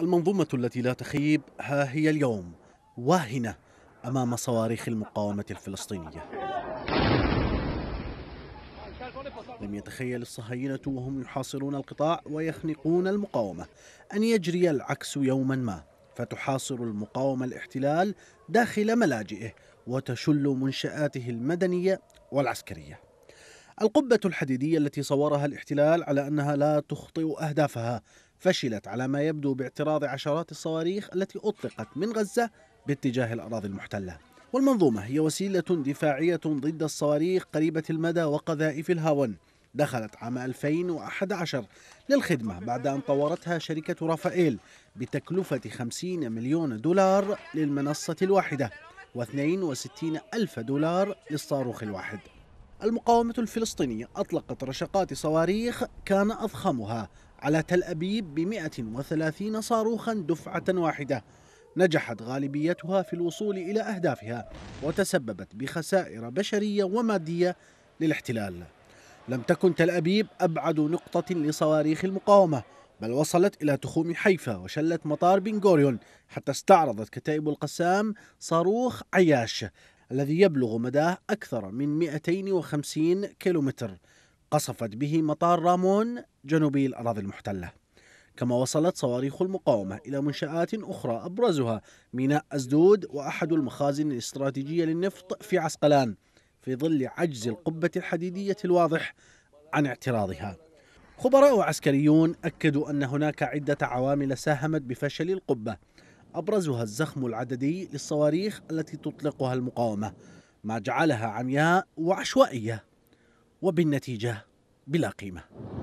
المنظومة التي لا تخيب ها هي اليوم واهنة أمام صواريخ المقاومة الفلسطينية لم يتخيل الصهاينة وهم يحاصرون القطاع ويخنقون المقاومة أن يجري العكس يوما ما فتحاصر المقاومة الاحتلال داخل ملاجئه وتشل منشآته المدنية والعسكرية القبة الحديدية التي صورها الاحتلال على أنها لا تخطئ أهدافها فشلت على ما يبدو باعتراض عشرات الصواريخ التي أطلقت من غزة باتجاه الأراضي المحتلة والمنظومة هي وسيلة دفاعية ضد الصواريخ قريبة المدى وقذائف الهاون دخلت عام 2011 للخدمة بعد أن طورتها شركة رافائيل بتكلفة 50 مليون دولار للمنصة الواحدة و62 ألف دولار للصاروخ الواحد المقاومة الفلسطينية أطلقت رشقات صواريخ كان أضخمها على تل أبيب ب 130 صاروخا دفعة واحدة نجحت غالبيتها في الوصول إلى أهدافها وتسببت بخسائر بشرية ومادية للاحتلال لم تكن تل أبيب أبعد نقطة لصواريخ المقاومة بل وصلت إلى تخوم حيفا وشلت مطار بنغوريون حتى استعرضت كتائب القسام صاروخ عياش الذي يبلغ مداه أكثر من 250 كيلومتر قصفت به مطار رامون جنوبي الأراضي المحتلة كما وصلت صواريخ المقاومة إلى منشآت أخرى أبرزها ميناء أسدود وأحد المخازن الاستراتيجية للنفط في عسقلان في ظل عجز القبة الحديدية الواضح عن اعتراضها خبراء عسكريون أكدوا أن هناك عدة عوامل ساهمت بفشل القبة أبرزها الزخم العددي للصواريخ التي تطلقها المقاومة ما جعلها عمياء وعشوائية وبالنتيجه بلا قيمه